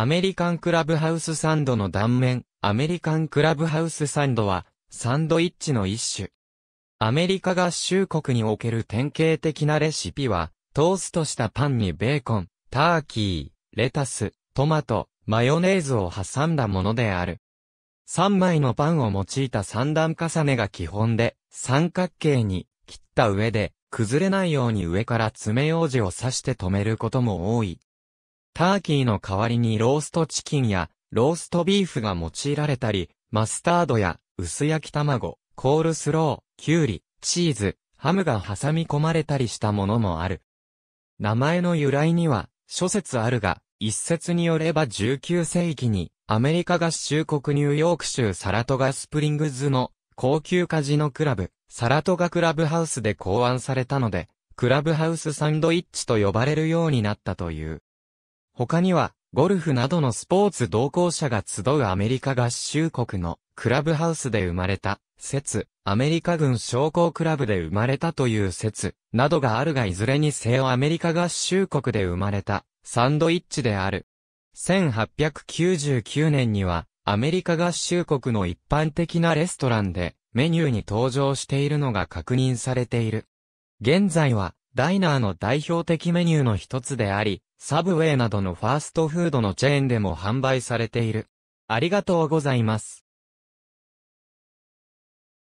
アメリカンクラブハウスサンドの断面、アメリカンクラブハウスサンドは、サンドイッチの一種。アメリカ合衆国における典型的なレシピは、トーストしたパンにベーコン、ターキー、レタス、トマト、マヨネーズを挟んだものである。3枚のパンを用いた3段重ねが基本で、三角形に切った上で、崩れないように上から爪楊枝を刺して止めることも多い。ターキーの代わりにローストチキンやローストビーフが用いられたり、マスタードや薄焼き卵、コールスロー、キュウリ、チーズ、ハムが挟み込まれたりしたものもある。名前の由来には諸説あるが、一説によれば19世紀にアメリカ合衆国ニューヨーク州サラトガスプリングズの高級カジノクラブ、サラトガクラブハウスで考案されたので、クラブハウスサンドイッチと呼ばれるようになったという。他には、ゴルフなどのスポーツ同行者が集うアメリカ合衆国のクラブハウスで生まれた説、アメリカ軍商工クラブで生まれたという説などがあるがいずれにせよアメリカ合衆国で生まれたサンドイッチである。1899年にはアメリカ合衆国の一般的なレストランでメニューに登場しているのが確認されている。現在はダイナーの代表的メニューの一つであり、サブウェイなどのファーストフードのチェーンでも販売されている。ありがとうございます。